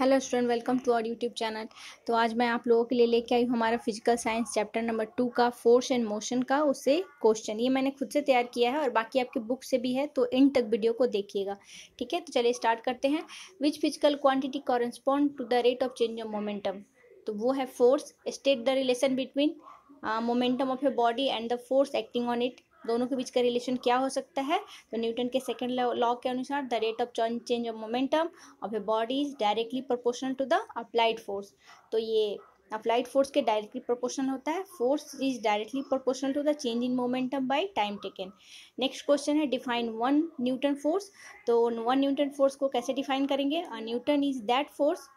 hello student welcome to our YouTube channel तो आज मैं आप लोगों के लिए लेके आई हूँ हमारा physical science chapter number two का फोर्स एंड मोशन का उसे क्वेश्चन ये मैंने खुद से तैयार किया है और बाकी आपके बुक से भी है तो इन तक वीडियो को देखिएगा ठीक है तो चलिए स्टार्ट करते हैं which physical quantity correspond to the rate of change of momentum तो वो है force state the relation between momentum of your body and the force acting on it दोनों के बीच का रिलेशन क्या हो सकता है तो न्यूटन के सेकेंड लॉ के अनुसार the rate of change of momentum of a body is directly proportional to the applied force तो ये अप्लाइड फोर्स के डायरेक्टली प्रोपोर्शनल होता है force is directly proportional to the change in momentum by time taken next question है define one newton force तो one newton force को कैसे define करेंगे newton is that force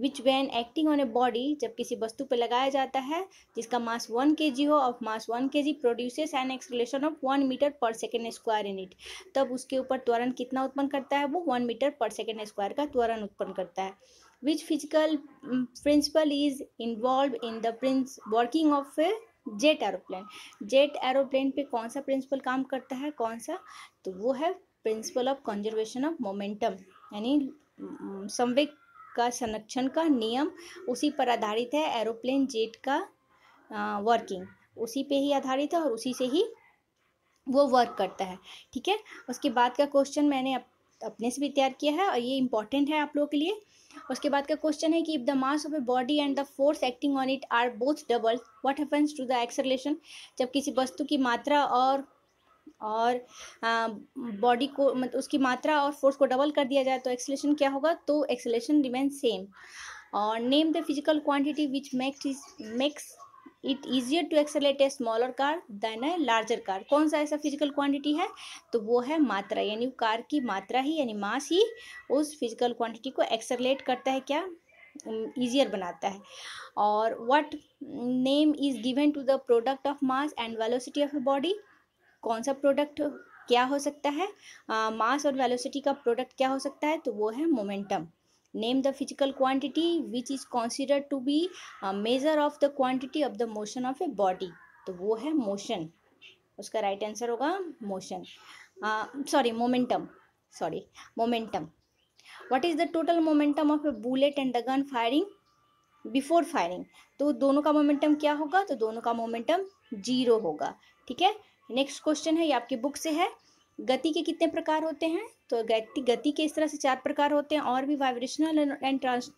which when acting on a body जब किसी वस्तु पर लगाया जाता है जिसका मास वन के जी हो of mass one K G produces an acceleration of one metre per second square unit तब उसके ऊपर त्वरण कितना उत्पन्न करता है वो one metre per second square का त्वरण उत्पन्न करता है which physical principle is involved in the prince working of a jet aeroplane jet aeroplane पे कौन सा प्रिंसिपल काम करता है कौन सा तो वो है principle of conservation of momentum यानी mm, संवेक का संरक्षण का नियम उसी पर आधारित है एरोप्लेन जेट का वर्किंग उसी पे ही आधारित है और उसी से ही वो वर्क करता है ठीक है उसके बाद का क्वेश्चन मैंने अप, अपने से भी तैयार किया है और ये इंपॉर्टेंट है आप लोगों के लिए उसके बाद का क्वेश्चन है कि if the mass of a body and the force acting on it are both double what happens to the acceleration जब किसी वस्तु की मात्रा और और बॉडी को मतलब उसकी मात्रा और फोर्स को डबल कर दिया जाए तो एक्सलेशन क्या होगा तो एक्सलेशन रिमेन सेम और name the physical quantity which makes is makes it easier to accelerate a smaller car than a larger car कौन सा ऐसा फिजिकल क्वांटिटी है तो वो है मात्रा यानी कार की मात्रा ही यानी मास ही उस फिजिकल क्वांटिटी को एक्सेलेट करता है क्या ईजियर बनाता है और what name is given to the product of mass and velocity of body कौन सा प्रोडक्ट क्या हो सकता है मास और वेलोसिटी का प्रोडक्ट क्या हो सकता है तो वो है momentum name the physical quantity which is consider to be measure of the quantity of the motion of a body तो वो है मोशन उसका राइट right आंसर होगा motion sorry momentum sorry momentum what is the total momentum of a bullet and the gun firing before firing तो दोनों का momentum क्या होगा तो दोनों का मोमेंटम जीरो होगा ठीक है नेक्स्ट क्वेश्चन है ये आपकी बुक से है गति के कितने प्रकार होते हैं तो गति गति के इस तरह से चार प्रकार होते हैं और भी वाइब्रेशनल एंड ट्रांस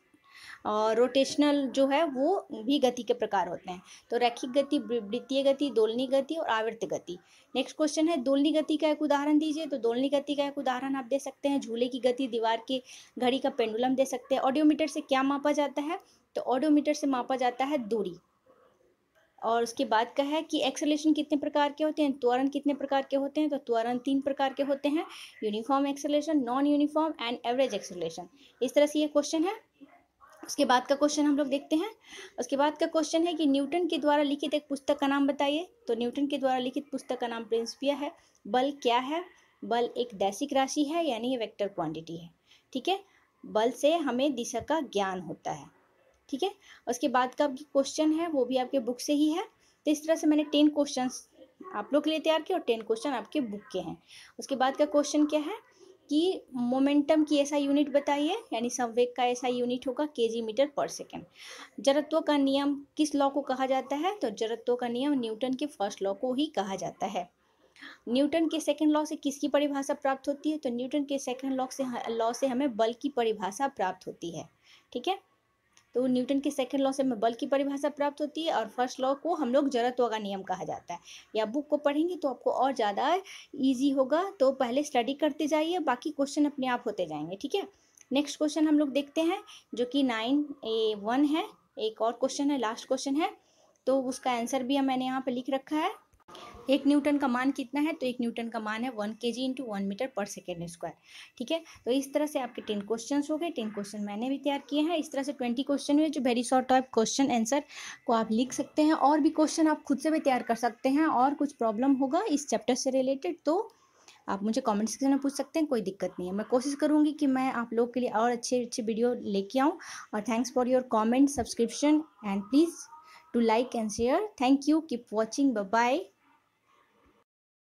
रोटेशनल जो है वो भी गति के प्रकार होते हैं तो रैखिक गति वृत्तीय गति दोलनी गति और आवृत्त गति नेक्स्ट क्वेश्चन है दोलनी गति का एक उदाहरण दीजिए तो दोलनी गति का एक उदाहरण आप दे सकते हैं झूले की गति दीवार की घड़ी का पेंडुलम दे सकते हैं ऑडियोमीटर से क्या मापा जाता है तो ऑडियोमीटर से मापा जाता है दूरी और उसके बाद का है कि एक्सेलेशन कितने प्रकार के होते हैं त्वरण कितने प्रकार के होते हैं तो त्वरण तीन प्रकार के होते हैं uniform acceleration non uniform and average acceleration इस तरह से ये क्वेश्चन है उसके बाद का क्वेश्चन हम लोग देखते हैं उसके बाद का क्वेश्चन है कि न्यूटन के द्वारा लिखित एक पुस्तक का नाम बताइए तो न्यूटन के द्वारा लिखित पुस्तक का नाम प्रिंसिपिया है बल क्या है बल एक दैसिक राशि है यानी ये वेक्टर क्वांटिटी है ठीक है बल से हमें दिशा का ज्ञान होता है ठीक है उसके बाद का क्वेश्चन है वो भी आपके बुक से ही है तो इस तरह से मैंने टेन क्वेश्चन आप लोग के लिए तैयार किए और टेन क्वेश्चन आपके बुक के हैं उसके बाद का क्वेश्चन क्या है कि मोमेंटम की ऐसा यूनिट बताइए यानी संवेग का ऐसा यूनिट होगा के मीटर पर सेकेंड जड़त्व का नियम किस लॉ को कहा जाता है तो जड़त्व का नियम न्यूटन के फर्स्ट लॉ को ही कहा जाता है न्यूटन के सेकेंड लॉ से किसकी परिभाषा प्राप्त होती है तो न्यूटन के सेकेंड लॉ से लॉ से हमें बल की परिभाषा प्राप्त होती है ठीक है तो न्यूटन के सेकेंड लॉ से हमें बल की परिभाषा प्राप्त होती है और फर्स्ट लॉ को हम लोग जड़त्व का नियम कहा जाता है या बुक को पढ़ेंगे तो आपको और ज़्यादा ईजी होगा तो पहले स्टडी करते जाइए बाकी क्वेश्चन अपने आप होते जाएंगे ठीक है नेक्स्ट क्वेश्चन हम लोग देखते हैं जो कि नाइन ए वन है एक और क्वेश्चन है लास्ट क्वेश्चन है तो उसका आंसर भी मैंने यहाँ पर लिख रखा है एक न्यूटन का मान कितना है तो एक न्यूटन का मान है one K G into one metre per second square ठीक है तो इस तरह से आपके टेन क्वेश्चन हो गए टेन क्वेश्चन मैंने भी तैयार किए हैं इस तरह से ट्वेंटी क्वेश्चन हुए जो very short type question answer को आप लिख सकते हैं और भी क्वेश्चन आप खुद से भी तैयार कर सकते हैं और कुछ प्रॉब्लम होगा इस चैप्टर से रिलेटेड तो आप मुझे कमेंट सेक्शन में पूछ सकते हैं कोई दिक्कत नहीं है मैं कोशिश करूंगी कि मैं आप लोग के लिए और अच्छे अच्छे वीडियो लेके आऊँ और thanks for your comment subscription and please to like and share thank you keep watching bye